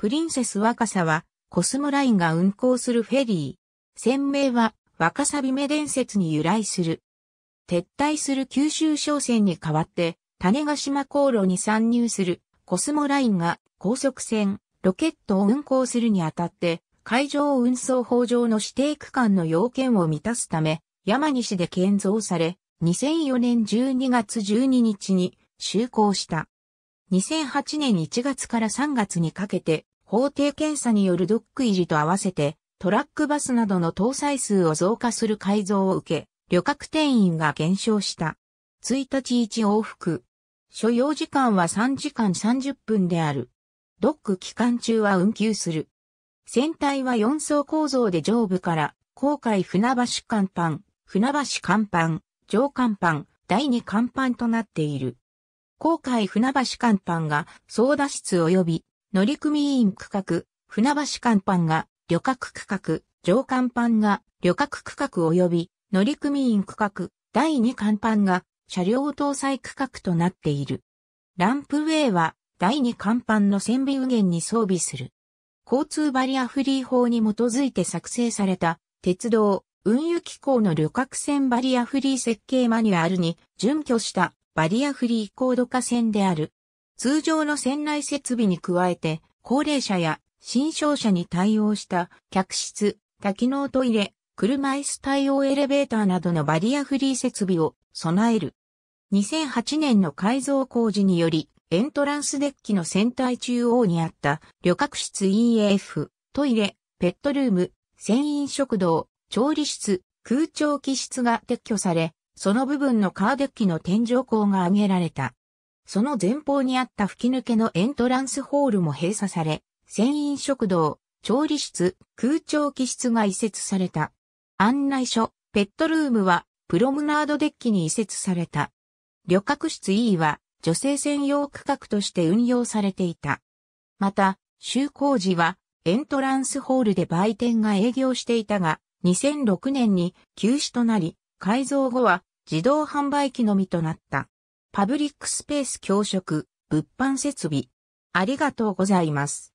プリンセス若さは、コスモラインが運行するフェリー。船名は、若さびめ伝説に由来する。撤退する九州商船に代わって、種ヶ島航路に参入するコスモラインが高速船、ロケットを運行するにあたって、海上運送法上の指定区間の要件を満たすため、山西で建造され、2004年12月12日に就航した。2008年1月から3月にかけて法定検査によるドック維持と合わせて、トラックバスなどの搭載数を増加する改造を受け、旅客定員が減少した。1日1往復。所要時間は3時間30分である。ドック期間中は運休する。船体は4層構造で上部から、航海船橋甲板、船橋甲板、上甲板、第2甲板となっている。航海船橋甲板が操舵室及び乗組員区画、船橋甲板が旅客区画、上甲板が旅客区画及び乗組員区画、第2甲板が車両搭載区画となっている。ランプウェイは第2甲板の線尾右舷に装備する。交通バリアフリー法に基づいて作成された鉄道、運輸機構の旅客船バリアフリー設計マニュアルに準拠したバリアフリー高度化線である。通常の船内設備に加えて、高齢者や新商社に対応した客室、多機能トイレ、車椅子対応エレベーターなどのバリアフリー設備を備える。2008年の改造工事により、エントランスデッキの船体中央にあった旅客室 EAF、トイレ、ペットルーム、船員食堂、調理室、空調機室が撤去され、その部分のカーデッキの天井高が上げられた。その前方にあった吹き抜けのエントランスホールも閉鎖され、船員食堂、調理室、空調機室が移設された。案内所、ペットルームは、プロムナードデッキに移設された。旅客室 E は、女性専用区画として運用されていた。また、就航時は、エントランスホールで売店が営業していたが、2006年に休止となり、改造後は自動販売機のみとなった。パブリックスペース教職、物販設備。ありがとうございます。